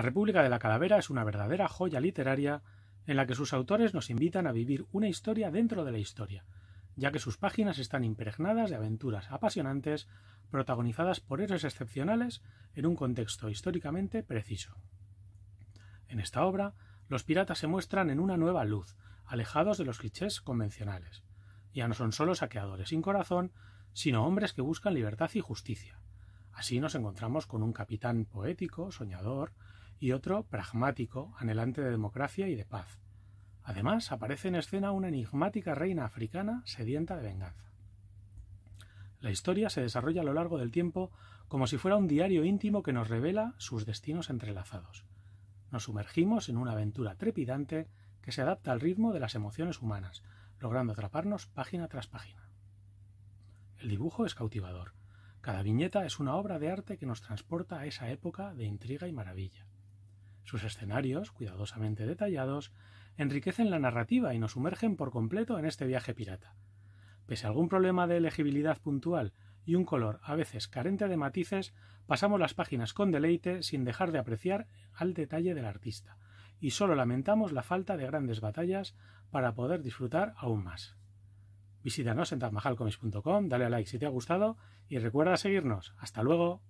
La República de la Calavera es una verdadera joya literaria en la que sus autores nos invitan a vivir una historia dentro de la historia, ya que sus páginas están impregnadas de aventuras apasionantes protagonizadas por héroes excepcionales en un contexto históricamente preciso. En esta obra, los piratas se muestran en una nueva luz, alejados de los clichés convencionales. Ya no son solo saqueadores sin corazón, sino hombres que buscan libertad y justicia. Así nos encontramos con un capitán poético, soñador, y otro pragmático, anhelante de democracia y de paz. Además, aparece en escena una enigmática reina africana sedienta de venganza. La historia se desarrolla a lo largo del tiempo como si fuera un diario íntimo que nos revela sus destinos entrelazados. Nos sumergimos en una aventura trepidante que se adapta al ritmo de las emociones humanas, logrando atraparnos página tras página. El dibujo es cautivador. Cada viñeta es una obra de arte que nos transporta a esa época de intriga y maravilla. Sus escenarios, cuidadosamente detallados, enriquecen la narrativa y nos sumergen por completo en este viaje pirata. Pese a algún problema de elegibilidad puntual y un color a veces carente de matices, pasamos las páginas con deleite sin dejar de apreciar al detalle del artista, y solo lamentamos la falta de grandes batallas para poder disfrutar aún más. Visítanos en tamajalcomics.com, dale a like si te ha gustado y recuerda seguirnos. Hasta luego.